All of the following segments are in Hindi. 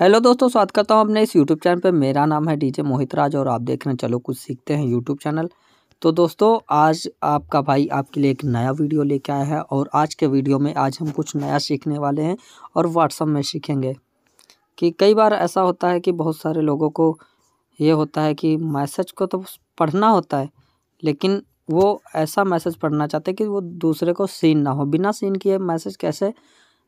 हेलो दोस्तों स्वागत करता हूँ अपने इस यूट्यूब चैनल पर मेरा नाम है डीजे मोहित राज और आप देख रहे हैं चलो कुछ सीखते हैं यूट्यूब चैनल तो दोस्तों आज आपका भाई आपके लिए एक नया वीडियो लेके आया है और आज के वीडियो में आज हम कुछ नया सीखने वाले हैं और व्हाट्सअप में सीखेंगे कि कई बार ऐसा होता है कि बहुत सारे लोगों को ये होता है कि मैसेज को तो पढ़ना होता है लेकिन वो ऐसा मैसेज पढ़ना चाहते हैं कि वो दूसरे को सीन ना हो बिना सीन किए मैसेज कैसे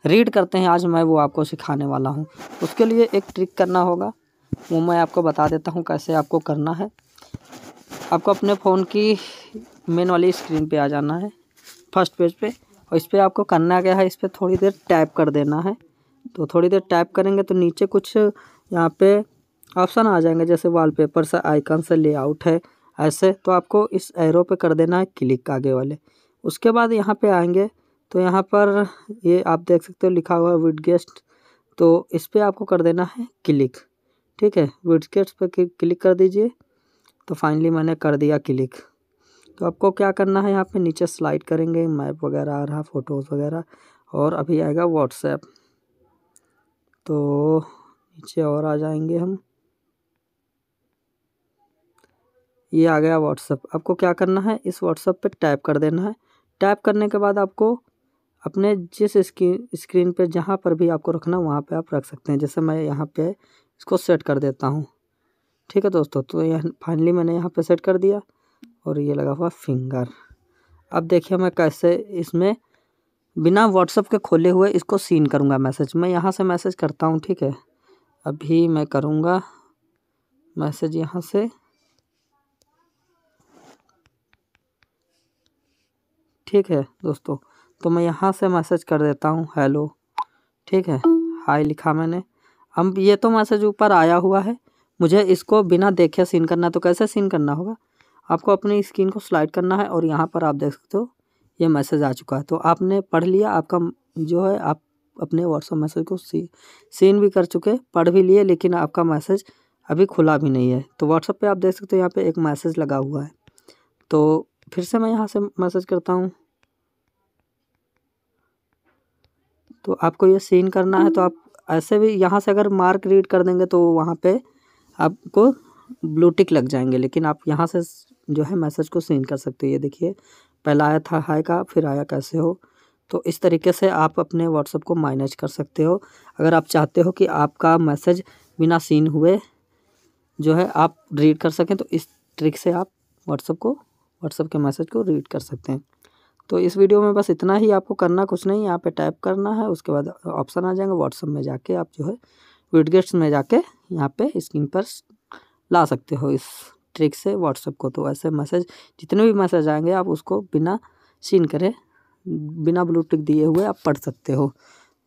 रीड करते हैं आज मैं वो आपको सिखाने वाला हूँ उसके लिए एक ट्रिक करना होगा वो मैं आपको बता देता हूँ कैसे आपको करना है आपको अपने फ़ोन की मेन वाली स्क्रीन पे आ जाना है फर्स्ट पेज पे और इस पर आपको करना क्या है इस पर थोड़ी देर टाइप कर देना है तो थोड़ी देर टाइप करेंगे तो नीचे कुछ यहाँ पे ऑप्शन आ जाएंगे जैसे वॉलपेपर से आइकन से लेआउट है ऐसे तो आपको इस एरो पे कर देना है क्लिक आगे वाले उसके बाद यहाँ पे आएंगे तो यहाँ पर ये आप देख सकते हो लिखा हुआ है विड गेस्ट तो इस पर आपको कर देना है क्लिक ठीक है विड गेस्ट पर क्लिक कर दीजिए तो फाइनली मैंने कर दिया क्लिक तो आपको क्या करना है यहाँ पे नीचे स्लाइड करेंगे मैप वगैरह आ रहा फ़ोटोज़ वगैरह और अभी आएगा व्हाट्सएप तो नीचे और आ जाएंगे हम ये आ गया व्हाट्सएप आपको क्या करना है इस व्हाट्सएप पे टैप कर देना है टैप करने के बाद आपको अपने जिस स्क्रीन स्क्रीन पर जहाँ पर भी आपको रखना वहाँ पे आप रख सकते हैं जैसे मैं यहाँ पे इसको सेट कर देता हूँ ठीक है दोस्तों तो यह फाइनली मैंने यहाँ पे सेट कर दिया और ये लगा हुआ फिंगर अब देखिए मैं कैसे इसमें बिना व्हाट्सअप के खोले हुए इसको सीन करूँगा मैसेज मैं यहाँ से मैसेज करता हूँ ठीक है अभी मैं करूँगा मैसेज यहाँ से ठीक है दोस्तों तो मैं यहाँ से मैसेज कर देता हूँ हेलो ठीक है हाय लिखा मैंने अब ये तो मैसेज ऊपर आया हुआ है मुझे इसको बिना देखे सीन करना तो कैसे सीन करना होगा आपको अपनी स्क्रीन को स्लाइड करना है और यहाँ पर आप देख सकते हो ये मैसेज आ चुका है तो आपने पढ़ लिया आपका जो है आप अपने व्हाट्सअप मैसेज को सी सीन भी कर चुके पढ़ भी लिए लेकिन आपका मैसेज अभी खुला भी नहीं है तो व्हाट्सअप पे आप देख सकते हो यहाँ पे एक मैसेज लगा हुआ है तो फिर से मैं यहाँ से मैसेज करता हूँ तो आपको ये सीन करना है तो हाँ। आप ऐसे भी यहाँ से अगर मार्क रीड कर देंगे तो वहाँ पे आपको ब्लू टिक लग जाएंगे लेकिन आप यहाँ से जो है मैसेज को सीन कर सकते हो ये देखिए पहला आया था हाय का फिर आया कैसे हो तो इस तरीके से आप अपने व्हाट्सअप को मैनेज कर सकते हो अगर आप चाहते हो कि आपका मैसेज बिना सीन हुए जो है आप रीड कर सकें तो इस ट्रिक से आप व्हाट्सअप को व्हाट्सअप के मैसेज को रीड कर सकते हैं तो इस वीडियो में बस इतना ही आपको करना कुछ नहीं यहाँ पे टाइप करना है उसके बाद ऑप्शन आ जाएंगे व्हाट्सअप में जाके आप जो है विडगेट्स में जाके यहाँ पे स्क्रीन पर ला सकते हो इस ट्रिक से व्हाट्सअप को तो ऐसे मैसेज जितने भी मैसेज आएंगे आप उसको बिना सीन करें बिना ब्लू टिक दिए हुए आप पढ़ सकते हो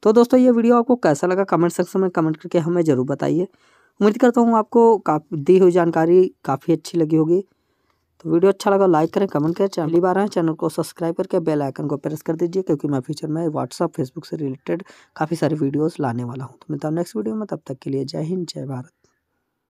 तो दोस्तों ये वीडियो आपको कैसा लगा कमेंट सेक्शन में कमेंट करके हमें ज़रूर बताइए उम्मीद करता हूँ आपको काफ़ी दी हुई जानकारी काफ़ी अच्छी लगी होगी तो वीडियो अच्छा लगा लाइक करें कमेंट करें चैनल बार आए चैनल को सब्सक्राइब करके बेल आइकन को प्रेस कर दीजिए क्योंकि मैं फ्यूचर में व्हाट्सअप फेसबुक से रिलेटेड काफ़ी सारे वीडियोज़ लाने वाला हूँ तो मिलता हूँ नेक्स्ट वीडियो में तब तक के लिए जय हिंद जय भारत